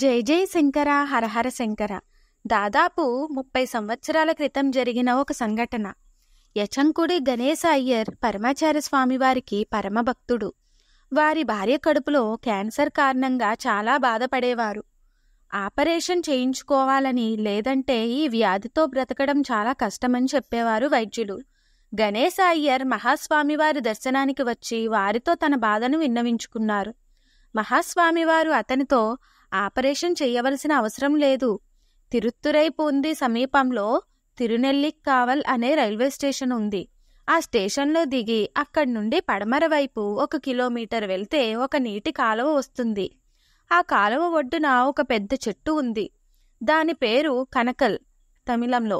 జై జై శంకర హరహర శంకర దాదాపు ముప్పై సంవత్సరాల క్రితం జరిగిన ఒక సంఘటన యచంకుడి గణేశ అయ్యర్ పరమాచార్య స్వామివారికి పరమభక్తుడు వారి భార్య కడుపులో క్యాన్సర్ కారణంగా చాలా బాధపడేవారు ఆపరేషన్ చేయించుకోవాలని లేదంటే ఈ వ్యాధితో బ్రతకడం చాలా కష్టమని చెప్పేవారు వైద్యులు గణేశ అయ్యర్ మహాస్వామివారి దర్శనానికి వచ్చి వారితో తన బాధను విన్నవించుకున్నారు మహాస్వామివారు అతనితో ఆపరేషన్ చేయవలసిన అవసరం లేదు తిరుత్తురైపుంది సమీపంలో తిరునెల్లిక్కావల్ అనే రైల్వే స్టేషన్ ఉంది ఆ స్టేషన్లో దిగి అక్కడి నుండి పడమర వైపు ఒక కిలోమీటర్ వెళ్తే ఒక నీటి కాలువ వస్తుంది ఆ కాలువ ఒడ్డున ఒక పెద్ద చెట్టు ఉంది దాని పేరు కనకల్ తమిళంలో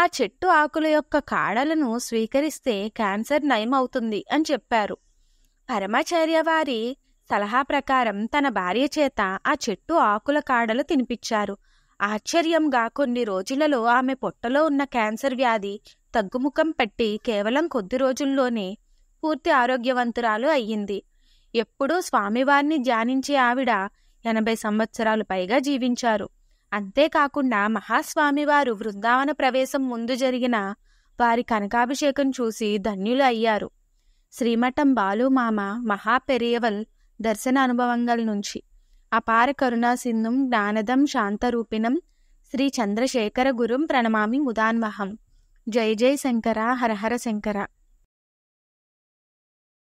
ఆ చెట్టు ఆకుల యొక్క కాడలను స్వీకరిస్తే క్యాన్సర్ నయం అవుతుంది అని చెప్పారు పరమాచార్య వారి సలహా ప్రకారం తన భార్య చేత ఆ చెట్టు ఆకుల కాడలు తినిపించారు ఆశ్చర్యంగా కొన్ని రోజులలో ఆమె పొట్టలో ఉన్న క్యాన్సర్ వ్యాధి తగ్గుముఖం పెట్టి కేవలం కొద్ది రోజుల్లోనే పూర్తి ఆరోగ్యవంతురాలు అయ్యింది ఎప్పుడూ స్వామివారిని ధ్యానించే ఆవిడ ఎనభై సంవత్సరాలు పైగా జీవించారు అంతేకాకుండా మహాస్వామివారు వృందావన ప్రవేశం ముందు జరిగిన వారి కనకాభిషేకం చూసి ధన్యులు అయ్యారు శ్రీమఠం బాలుమామ మహాపెరియవల్ దర్శన అనుభవంగల్ నుంచి అపార కరుణా సింధుం జ్ఞానదం శాంతరూపిణం శ్రీ చంద్రశేఖర గురుం ప్రణమామి ముదాన్వహం జై జై శంకర హరహర శంకర